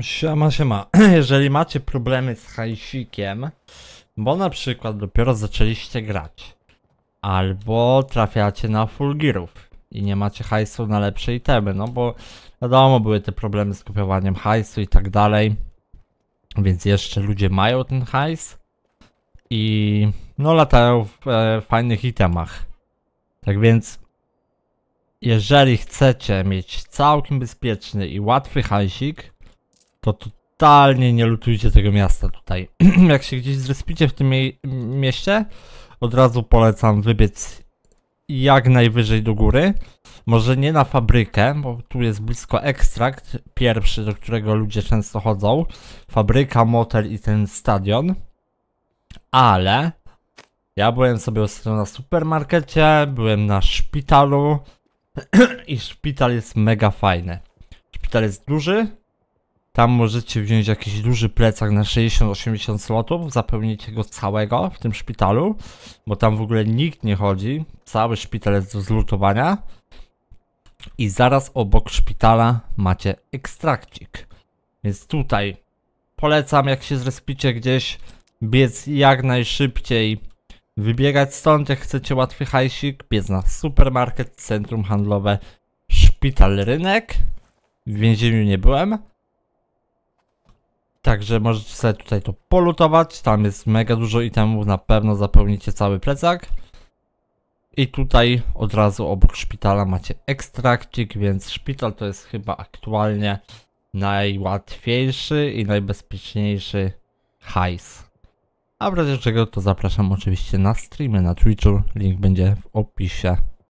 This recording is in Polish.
Siema, siema. Jeżeli macie problemy z hajsikiem, bo na przykład dopiero zaczęliście grać, albo trafiacie na fulgirów i nie macie hajsu na lepsze itemy, no bo wiadomo, były te problemy z kupowaniem hajsu i tak dalej, więc jeszcze ludzie mają ten hajs i no latają w e, fajnych itemach. Tak więc jeżeli chcecie mieć całkiem bezpieczny i łatwy hajsik, to totalnie nie lutujcie tego miasta tutaj. Jak się gdzieś zrespicie w tym mie mieście, od razu polecam wybiec jak najwyżej do góry. Może nie na fabrykę, bo tu jest blisko ekstrakt, pierwszy, do którego ludzie często chodzą. Fabryka, motel i ten stadion. Ale ja byłem sobie ostatnio na supermarkecie, byłem na szpitalu i szpital jest mega fajny. Szpital jest duży, tam możecie wziąć jakiś duży plecak na 60-80 slotów, zapełnić go całego w tym szpitalu, bo tam w ogóle nikt nie chodzi. Cały szpital jest do zlutowania. I zaraz obok szpitala macie ekstrakcik. Więc tutaj polecam, jak się zrespicie gdzieś, biec jak najszybciej. Wybiegać stąd, jak chcecie łatwy hajsik, biec na supermarket, centrum handlowe, szpital, rynek. W więzieniu nie byłem, Także możecie sobie tutaj to polutować, tam jest mega dużo itemów, na pewno zapełnicie cały plecak. I tutaj od razu obok szpitala macie ekstrakcik, więc szpital to jest chyba aktualnie najłatwiejszy i najbezpieczniejszy hajs. A w razie czego to zapraszam oczywiście na streamy na Twitchu, link będzie w opisie.